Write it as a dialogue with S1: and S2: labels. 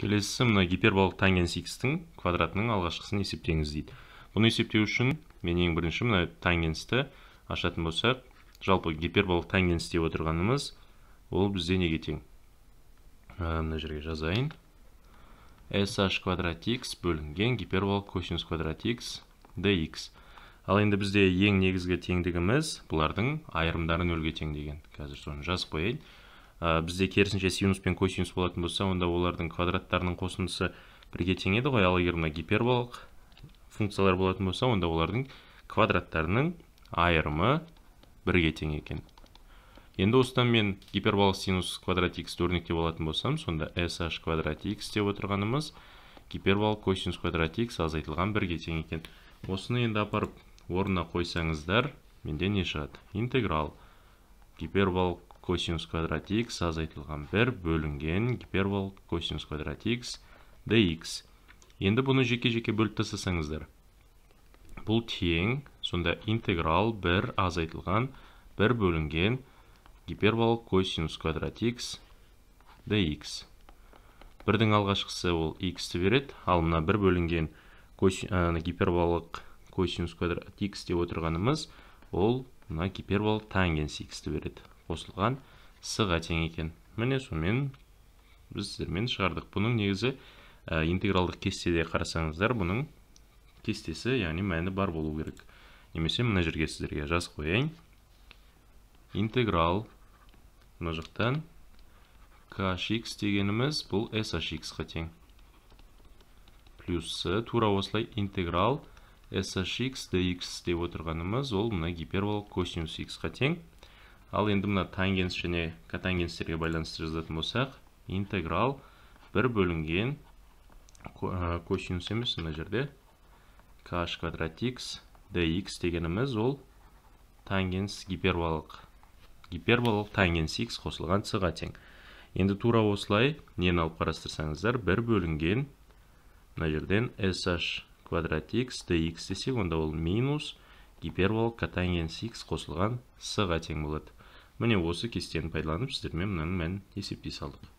S1: келесісі мына гиперболық тангенс х тің квадратының алғашқысын есептеңіз дейді бұны есептеу үшін мен ең бірінші мына тангенсті ашатын болсақ жалпы гиперболық тангенс деп отырғанымыз ол бізде неге тең мына жерге жазайын sh квадрат x бөлінген гиперболық косинус квадрат x dx ал енді бізде ең негізгі теңдігіміз бұлардың айырымдары нөлге тең деген қазір соны жазып қояйын ә, бізде керісінше синус пен косинус болатын болса онда олардың квадраттарының қосындысы бірге еді ғой ал егер мына функциялар болатын болса онда олардың квадраттарының айырымы бірге тең екен енді осыдан мен гиперболалық синус квадрат иксті өрнектеп болатын болсам сонда sh квадрат x деп отырғанымыз гиперболалық косинус квадрат x азайтылған бірге тең екен осыны енді апарып орнына қойсаңыздар менде не шығады интеграл гиперболалық косинус квадрат x азайтылған бір бөлінген гипербол косинус квадрат x dx енді бұны жеке жеке бөліп тастасаңыздар бұл тең сонда интеграл 1 азайтылған бір бөлінген гипербол косинус квадрат x dx бірдің алғашқысы ол x-ті береді ал мына 1 бөлінген косинус квадрат x деп отырғанымыз ол мына гипербол тангенс x-ті береді қосылған с ға тең екен міне сонымен біз сіздермен шығардық бұның негізі ә, интегралдық кестеде қарасаңыздар бұның кестесі яғни мәні бар болу керек немесе мына жерге сіздерге жазып қояйын интеграл мына жақтан kx дегеніміз бұл shx-қа тең плюс тура осылай интеграл shx dx деп отырғанымыз ол мына гиперболалық косинус x-қа тең ал енді мына тангенс және катангенстерге байланысты жазатын болсақ интеграл бір бөлінген косинус емес мына жерде каш квадрат x dx дегеніміз ол тангенс гиперболалық гиперболалық тангенс x қосылған c ға тең енді тура осылай нені алып қарастырсаңыздар бір бөлінген мына жерден sh квадрат x dx десек онда ол минус гиперболалық катангенс x қосылған с ға тең болады міне осы кестені пайдаланып сіздермен мынаның мәнін есептей салдық